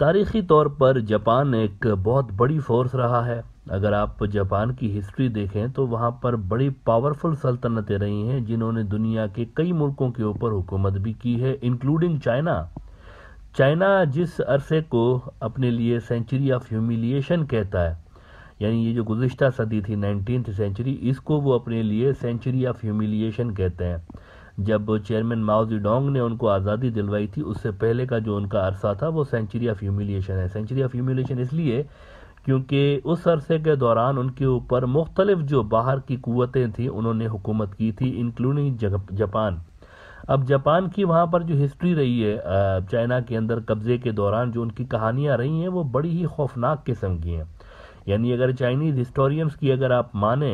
तारीखी तौर पर जापान एक बहुत बड़ी फोर्स रहा है अगर आप जापान की हिस्ट्री देखें तो वहाँ पर बड़ी पावरफुल सल्तनतें रही हैं जिन्होंने दुनिया के कई मुल्कों के ऊपर हुकूमत भी की है इंक्लूडिंग चाइना चाइना जिस अरसे को अपने लिए सेंचुरी ऑफ ह्यूमिलिएशन कहता है यानी ये जो गुज्त सदी थी नाइनटीन सेंचुरी इसको वो अपने लिए सेंचुरी ऑफ ह्यूमिलिएशन कहते हैं जब चेयरमैन माओजी डोंग ने उनको आज़ादी दिलवाई थी उससे पहले का जो उनका अरसा था वो सेंचुरी ऑफ ह्यूमिलिएशन है सेंचुरी ऑफ ह्यूमिलिएशन इसलिए क्योंकि उस अरसे के दौरान उनके ऊपर मुख्तलिफ जो बाहर की क़ुतें थीं उन्होंने हुकूमत की थी इंक्लूडिंग जापान अब जापान की वहाँ पर जो हिस्ट्री रही है चाइना के अंदर कब्ज़े के दौरान जो उनकी कहानियाँ रही हैं वो बड़ी ही खौफनाक किस्म की हैं यानी अगर चाइनीज़ हिस्टोरियंस की अगर आप माने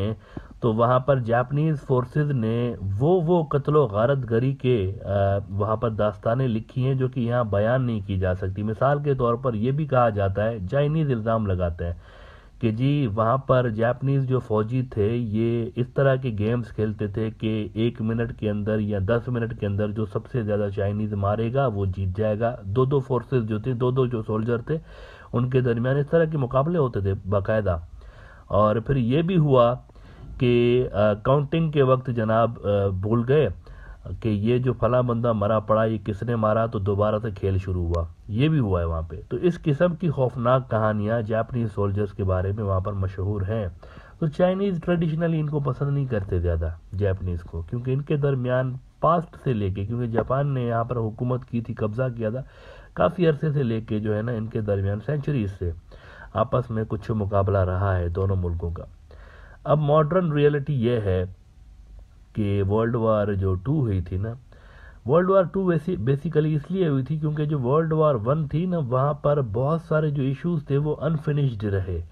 तो वहाँ पर जापनीज़ फोर्सेस ने वो वो कत्लो गारत गरी के वहाँ पर दास्तानें लिखी हैं जो कि यहाँ बयान नहीं की जा सकती मिसाल के तौर पर यह भी कहा जाता है चाइनीज़ इल्ज़ाम लगाते हैं कि जी वहाँ पर जापनीज़ जो फौजी थे ये इस तरह के गेम्स खेलते थे कि एक मिनट के अंदर या दस मिनट के अंदर जो सबसे ज़्यादा चाइनीज़ मारेगा वो जीत जाएगा दो दो फोर्सेस जो थे दो दो जो सोल्जर थे उनके दरमियान इस तरह के मुकाबले होते थे बाकायदा और फिर ये भी हुआ कि काउंटिंग के वक्त जनाब भूल गए कि ये जो फला बंदा मरा पड़ा ये किसने मारा तो दोबारा से खेल शुरू हुआ ये भी हुआ है वहाँ पे तो इस किस्म की खौफनाक कहानियाँ जापनीज सोल्जर्स के बारे में वहाँ पर मशहूर हैं तो चाइनीज़ ट्रेडिशनली इनको पसंद नहीं करते ज़्यादा जापनीज़ को क्योंकि इनके दरमियान पास्ट से लेके क्योंकि जापान ने यहाँ पर हुकूमत की थी कब्ज़ा किया था काफ़ी अरसे से लेके जो है ना इनके दरमियान सेंचुरीज से आपस में कुछ मुकाबला रहा है दोनों मुल्कों का अब मॉडर्न रियलिटी ये है कि वर्ल्ड वार जो टू हुई थी ना वर्ल्ड वार टू वैसे बेसिकली इसलिए हुई थी क्योंकि जो वर्ल्ड वार वन थी ना वहाँ पर बहुत सारे जो इश्यूज थे वो अनफिनिश्ड रहे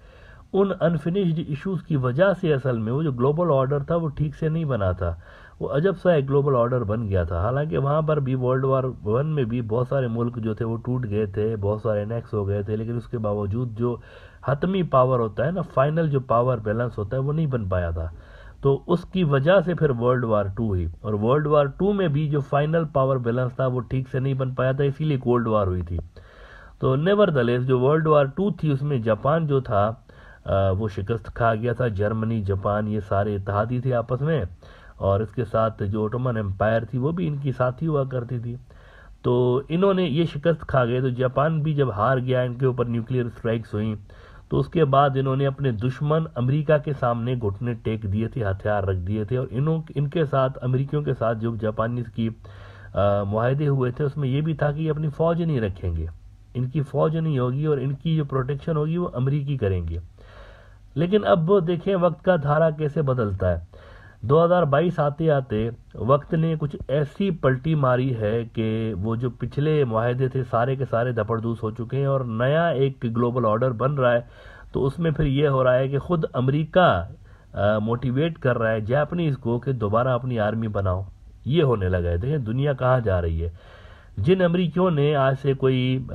उन अनफिनिश्ड इश्यूज की वजह से असल में वो जो ग्लोबल ऑर्डर था वो ठीक से नहीं बना था वो अजब सा एक ग्लोबल ऑर्डर बन गया था हालांकि वहाँ पर भी वर्ल्ड वार वन में भी बहुत सारे मुल्क जो थे वो टूट गए थे बहुत सारे नेक्स हो गए थे लेकिन उसके बावजूद जो हतमी पावर होता है ना फाइनल जो पावर बैलेंस होता है वो नहीं बन पाया था तो उसकी वजह से फिर वर्ल्ड वार टू हुई और वर्ल्ड वार टू में भी जो फाइनल पावर बैलेंस था वो ठीक से नहीं बन पाया था इसीलिए कोल्ड वार हुई थी तो नेवर दलेस जो वर्ल्ड वार टू थी उसमें जापान जो था वो शिकस्त खा गया था जर्मनी जापान ये सारे इतिहादी थे आपस में और इसके साथ जो ओटोमन एम्पायर थी वो भी इनकी साथी हुआ करती थी तो इन्होंने ये शिकस्त खा गए तो जापान भी जब हार गया इनके ऊपर न्यूक्लियर स्ट्राइक्स हुई तो उसके बाद इन्होंने अपने दुश्मन अमेरिका के सामने घुटने टेक दिए थे हथियार रख दिए थे और इनों इनके साथ अमेरिकियों के साथ जो जापानीज की माहदे हुए थे उसमें यह भी था कि अपनी फ़ौज नहीं रखेंगे इनकी फ़ौज नहीं होगी और इनकी जो प्रोटेक्शन होगी वो अमरीकी करेंगे लेकिन अब देखें वक्त का धारा कैसे बदलता है 2022 आते आते वक्त ने कुछ ऐसी पलटी मारी है कि वो जो पिछले माहदे थे सारे के सारे धपड़दूस हो चुके हैं और नया एक ग्लोबल ऑर्डर बन रहा है तो उसमें फिर ये हो रहा है कि खुद अमेरिका मोटिवेट कर रहा है जापनीज़ को कि दोबारा अपनी आर्मी बनाओ ये होने लगा है देखें दुनिया कहाँ जा रही है जिन अमरीकियों ने आज से कोई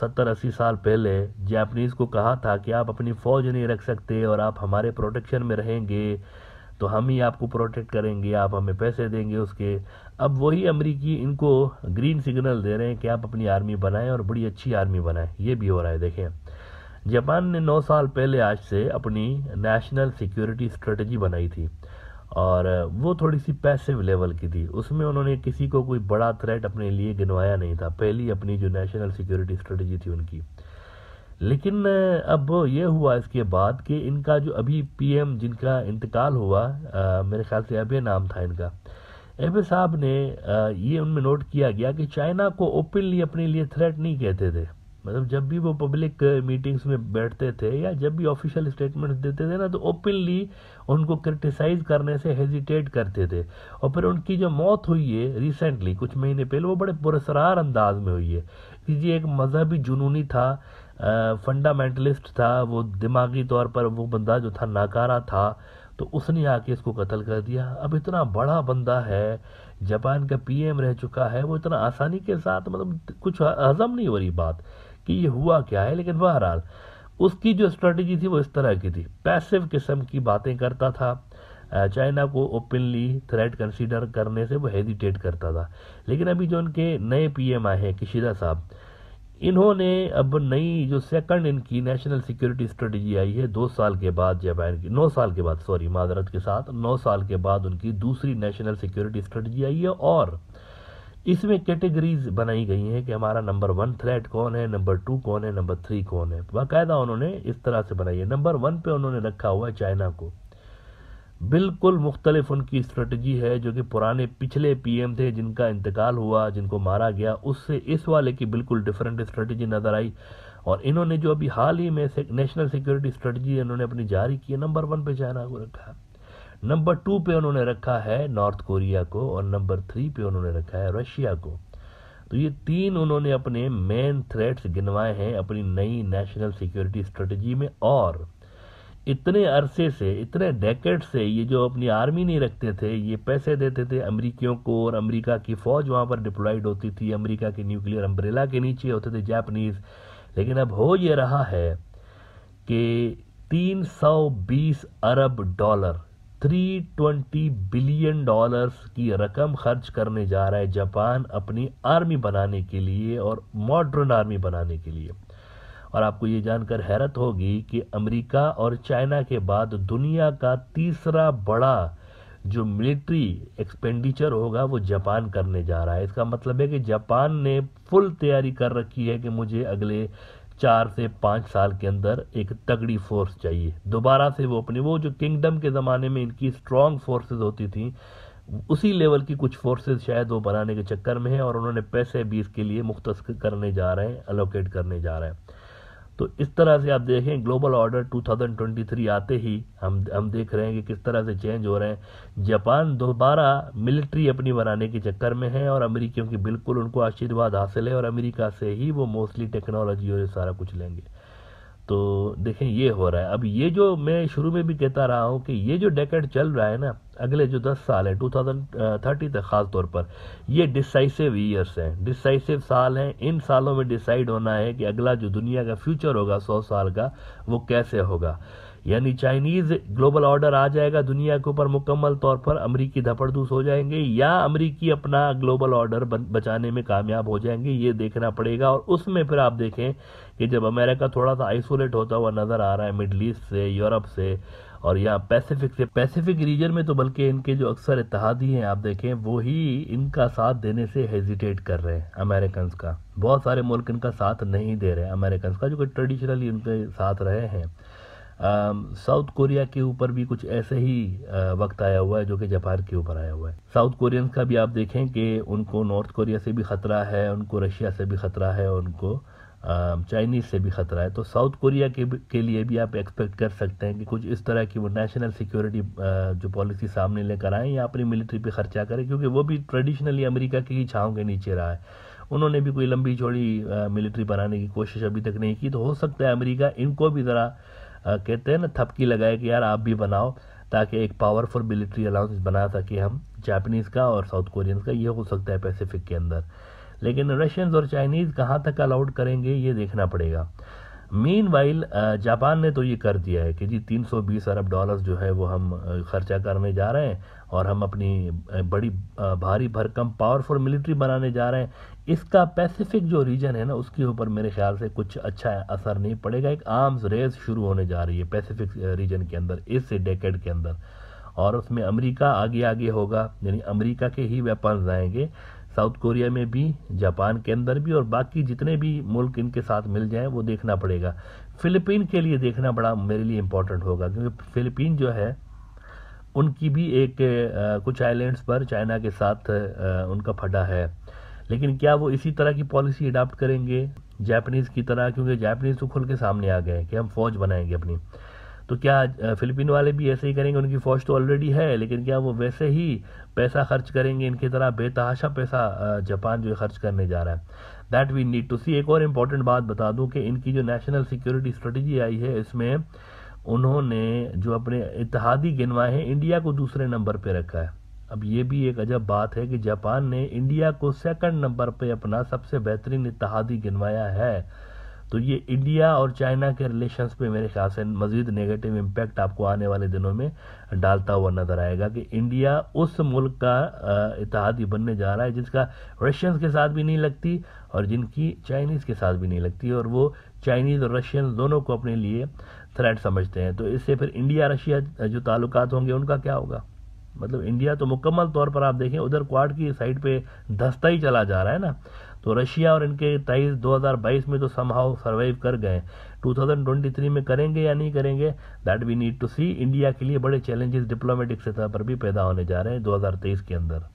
सत्तर अस्सी साल पहले जापनीज़ को कहा था कि आप अपनी फ़ौज नहीं रख सकते और आप हमारे प्रोटेक्शन में रहेंगे तो हम ही आपको प्रोटेक्ट करेंगे आप हमें पैसे देंगे उसके अब वही अमरीकी इनको ग्रीन सिग्नल दे रहे हैं कि आप अपनी आर्मी बनाएं और बड़ी अच्छी आर्मी बनाएं ये भी हो रहा है देखें जापान ने नौ साल पहले आज से अपनी नेशनल सिक्योरिटी स्ट्रेटजी बनाई थी और वो थोड़ी सी पैसिव लेवल की थी उसमें उन्होंने किसी को कोई बड़ा थ्रेट अपने लिए गिनवाया नहीं था पहली अपनी जो नेशनल सिक्योरिटी स्ट्रेटजी थी उनकी लेकिन अब ये हुआ इसके बाद कि इनका जो अभी पीएम जिनका इंतकाल हुआ आ, मेरे ख्याल से एबे नाम था इनका एबे साहब ने आ, ये उनमें नोट किया गया कि चाइना को ओपनली अपने लिए थ्रेट नहीं कहते थे मतलब जब भी वो पब्लिक मीटिंग्स में बैठते थे या जब भी ऑफिशियल स्टेटमेंट्स देते थे ना तो ओपनली उनको क्रिटिसाइज करने से हेजिटेट करते थे और फिर उनकी जो मौत हुई है रिसेंटली कुछ महीने पहले वो बड़े पुरसरार अंदाज में हुई है कि जी एक मजहबी जुनूनी था फंडामेंटलिस्ट था वो दिमागी तौर पर वो बंदा जो था नाकारा था तो उसने आके इसको कत्ल कर दिया अब इतना बड़ा बंदा है जापान का पीएम रह चुका है वो इतना आसानी के साथ मतलब कुछ हजम नहीं हो रही बात कि ये हुआ क्या है लेकिन बहरहाल उसकी जो स्ट्रेटजी थी वो इस तरह की थी पैसिव किस्म की बातें करता था चाइना को ओपनली थ्रेट कंसीडर करने से वो हेजिटेट करता था लेकिन अभी जो उनके नए पीएम आए हैं किशिदा साहब इन्होंने अब नई जो सेकंड इनकी नेशनल सिक्योरिटी स्ट्रेटजी आई है दो साल के बाद जब इनकी नौ साल के बाद सॉरी माजरत के साथ नौ साल के बाद उनकी दूसरी नेशनल सिक्योरिटी स्ट्रेटजी आई है और इसमें कैटेगरीज बनाई गई हैं कि हमारा नंबर वन थ्रेट कौन है नंबर टू कौन है नंबर थ्री कौन है बाकायदा उन्होंने इस तरह से बनाई है नंबर वन पे उन्होंने रखा हुआ है चाइना को बिल्कुल मुख्तलिफ उनकी स्ट्रेटजी है जो कि पुराने पिछले पीएम थे जिनका इंतकाल हुआ जिनको मारा गया उससे इस वाले की बिल्कुल डिफरेंट स्ट्रेटजी नज़र आई और इन्होंने जो अभी हाल ही में से, नेशनल सिक्योरिटी स्ट्रेटजी इन्होंने अपनी जारी की है नंबर वन पे चाइना को रखा नंबर टू पे उन्होंने रखा है नॉर्थ कोरिया को और नंबर थ्री पे उन्होंने रखा है रशिया को तो ये तीन उन्होंने अपने मेन थ्रेट्स गिनवाए हैं अपनी नई नेशनल सिक्योरिटी स्ट्रेटजी में और इतने अरसे से इतने डेकेट से ये जो अपनी आर्मी नहीं रखते थे ये पैसे देते थे अमरीकियों को और अमरीका की फ़ौज वहाँ पर डिप्लॉयड होती थी अमरीका के न्यूक्लियर अम्ब्रेला के नीचे होते थे जापनीज़ लेकिन अब हो ये रहा है कि 320 अरब डॉलर 320 बिलियन डॉलर्स की रकम खर्च करने जा रहा है जापान अपनी आर्मी बनाने के लिए और मॉडर्न आर्मी बनाने के लिए और आपको ये जानकर हैरत होगी कि अमेरिका और चाइना के बाद दुनिया का तीसरा बड़ा जो मिलिट्री एक्सपेंडिचर होगा वो जापान करने जा रहा है इसका मतलब है कि जापान ने फुल तैयारी कर रखी है कि मुझे अगले चार से पाँच साल के अंदर एक तगड़ी फोर्स चाहिए दोबारा से वो अपनी वो जो किंगडम के ज़माने में इनकी स्ट्रॉन्ग फोर्सेज होती थी उसी लेवल की कुछ फोर्सेस शायद वो बनाने के चक्कर में हैं और उन्होंने पैसे भी इसके लिए मुख्त करने जा रहे हैं अलोकेट करने जा रहे हैं तो इस तरह से आप देखें ग्लोबल ऑर्डर 2023 आते ही हम हम देख रहे हैं कि किस तरह से चेंज हो रहे हैं जापान दोबारा मिलिट्री अपनी बनाने के चक्कर में है और अमेरिकियों की बिल्कुल उनको आशीर्वाद हासिल है और अमेरिका से ही वो मोस्टली टेक्नोलॉजी और सारा कुछ लेंगे तो देखें ये हो रहा है अब ये जो मैं शुरू में भी कहता रहा हूँ कि ये जो डेकेट चल रहा है ना अगले जो दस साल है 2030 तक ख़ास तौर पर ये डिसाइसिव ईयर्स हैं डिसाइसिव साल हैं इन सालों में डिसाइड होना है कि अगला जो दुनिया का फ्यूचर होगा सौ साल का वो कैसे होगा यानी चाइनीज़ ग्लोबल ऑर्डर आ जाएगा दुनिया के ऊपर मुकम्मल तौर पर अमरीकी धपड़दूस हो जाएंगे या अमरीकी अपना ग्लोबल ऑर्डर बचाने में कामयाब हो जाएंगे ये देखना पड़ेगा और उसमें फिर आप देखें कि जब अमेरिका थोड़ा सा आइसोलेट होता हुआ नज़र आ रहा है मिडल ईस्ट से यूरोप से और यहाँ पैसिफिक से पैसिफिक रीजन में तो बल्कि इनके जो अक्सर इतिहादी हैं आप देखें वो ही इनका साथ देने से हेजिटेट कर रहे हैं अमेरिकन का बहुत सारे मुल्क इनका साथ नहीं दे रहे हैं अमेरिकन का जो कि ट्रेडिशनली उनके साथ रहे हैं साउथ कोरिया के ऊपर भी कुछ ऐसे ही आ, वक्त आया हुआ है जो कि जापान के ऊपर आया हुआ है साउथ कोरियंस का भी आप देखें कि उनको नॉर्थ कोरिया से भी ख़तरा है उनको रशिया से भी ख़तरा है उनको चाइनीज़ से भी ख़तरा है तो साउथ कोरिया के के लिए भी आप एक्सपेक्ट कर सकते हैं कि कुछ इस तरह की वो नेशनल सिक्योरिटी जो पॉलिसी सामने लेकर आएँ या अपनी मिलिट्री पे खर्चा करें क्योंकि वो भी ट्रेडिशनली अमेरिका की ही छाँव के नीचे रहा है उन्होंने भी कोई लंबी चौड़ी मिलिट्री बनाने की कोशिश अभी तक नहीं की तो हो सकता है अमरीका इनको भी ज़रा कहते हैं ना थपकी लगाए कि यार आप भी बनाओ ताकि एक पावरफुल मिलिट्री अलाउंस बना सके हम जापनीज का और साउथ कोरियंस का ये हो सकता है पैसिफिक के अंदर लेकिन रशियंस और चाइनीज़ कहाँ तक अलाउड करेंगे ये देखना पड़ेगा मीन वाइल जापान ने तो ये कर दिया है कि जी 320 अरब डॉलर्स जो है वो हम खर्चा करने जा रहे हैं और हम अपनी बड़ी भारी भरकम पावरफुल मिलिट्री बनाने जा रहे हैं इसका पैसिफिक जो रीजन है ना उसके ऊपर मेरे ख्याल से कुछ अच्छा असर नहीं पड़ेगा एक आर्म्स रेस शुरू होने जा रही है पैसिफिक रीजन के अंदर इस डेकेड के अंदर और उसमें अमेरिका आगे आगे होगा यानी अमेरिका के ही वेपन्स आएंगे साउथ कोरिया में भी जापान के अंदर भी और बाकी जितने भी मुल्क इनके साथ मिल जाएं वो देखना पड़ेगा फिलिपीन के लिए देखना बड़ा मेरे लिए इम्पोर्टेंट होगा क्योंकि फिलिपीन जो है उनकी भी एक कुछ आइलैंड्स पर चाइना के साथ उनका फटा है लेकिन क्या वो इसी तरह की पॉलिसी अडाप्ट करेंगे जापानीज़ की तरह क्योंकि जापानीज़ तो खुल के सामने आ गए कि हम फौज बनाएंगे अपनी तो क्या फिलिपिन वाले भी ऐसे ही करेंगे उनकी फ़ौज तो ऑलरेडी है लेकिन क्या वो वैसे ही पैसा खर्च करेंगे इनकी तरह बेतहाशा पैसा जापान जो है खर्च करने जा रहा है that we need to see एक और इम्पॉर्टेंट बात बता दूं कि इनकी जो नेशनल सिक्योरिटी स्ट्रेटजी आई है इसमें उन्होंने जो अपने इतिहादी गिनवाए हैं इंडिया को दूसरे नंबर पर रखा है अब ये भी एक अजब बात है कि जापान ने इंडिया को सेकंड नंबर पे अपना सबसे बेहतरीन इतिहादी गिनवाया है तो ये इंडिया और चाइना के रिलेशंस पे मेरे ख्याल से मज़ीद नेगेटिव इम्पैक्ट आपको आने वाले दिनों में डालता हुआ नज़र आएगा कि इंडिया उस मुल्क का इतिहादी बनने जा रहा है जिसका रशियंस के साथ भी नहीं लगती और जिनकी चाइनीज़ के साथ भी नहीं लगती और वो चाइनीज़ और रशियंस दोनों को अपने लिए थ्रेट समझते हैं तो इससे फिर इंडिया रशिया जो ताल्लुक होंगे उनका क्या होगा मतलब इंडिया तो मुकम्मल तौर पर आप देखें उधर क्वाड की साइड पे दस्ता ही चला जा रहा है ना तो रशिया और इनके तेईस 2022 में तो समहाउ सर्वाइव कर गए 2023 में करेंगे या नहीं करेंगे that we need to see India के लिए बड़े चैलेंजेस डिप्लोमेटिक सतह पर भी पैदा होने जा रहे हैं 2023 के अंदर